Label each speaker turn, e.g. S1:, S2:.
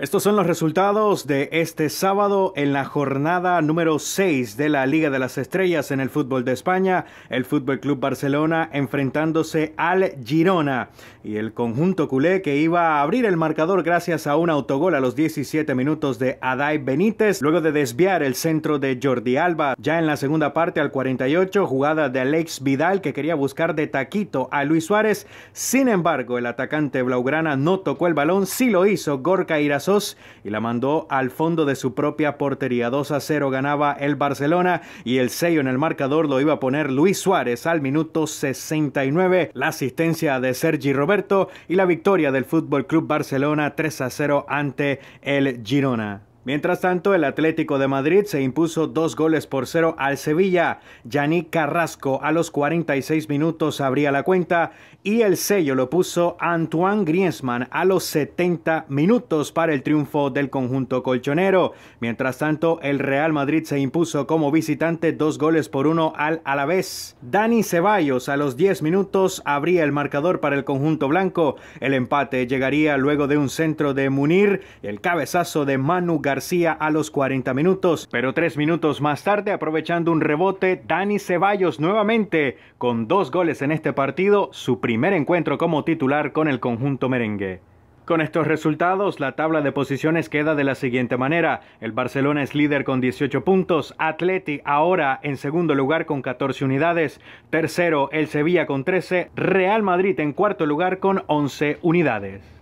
S1: Estos son los resultados de este sábado en la jornada número 6 de la Liga de las Estrellas en el fútbol de España. El Fútbol Club Barcelona enfrentándose al Girona y el conjunto culé que iba a abrir el marcador gracias a un autogol a los 17 minutos de Adai Benítez, luego de desviar el centro de Jordi Alba. Ya en la segunda parte al 48, jugada de Alex Vidal que quería buscar de taquito a Luis Suárez. Sin embargo, el atacante blaugrana no tocó el balón, sí lo hizo Gorka Irazón y la mandó al fondo de su propia portería. 2 a 0 ganaba el Barcelona y el sello en el marcador lo iba a poner Luis Suárez al minuto 69. La asistencia de Sergi Roberto y la victoria del Fútbol Club Barcelona 3 a 0 ante el Girona. Mientras tanto, el Atlético de Madrid se impuso dos goles por cero al Sevilla. Yannick Carrasco a los 46 minutos abría la cuenta y el sello lo puso Antoine Griezmann a los 70 minutos para el triunfo del conjunto colchonero. Mientras tanto, el Real Madrid se impuso como visitante dos goles por uno al Alavés. Dani Ceballos a los 10 minutos abría el marcador para el conjunto blanco. El empate llegaría luego de un centro de Munir, el cabezazo de Manu García a los 40 minutos, pero tres minutos más tarde, aprovechando un rebote, Dani Ceballos nuevamente con dos goles en este partido, su primer encuentro como titular con el conjunto merengue. Con estos resultados, la tabla de posiciones queda de la siguiente manera. El Barcelona es líder con 18 puntos, Atleti ahora en segundo lugar con 14 unidades, tercero el Sevilla con 13, Real Madrid en cuarto lugar con 11 unidades.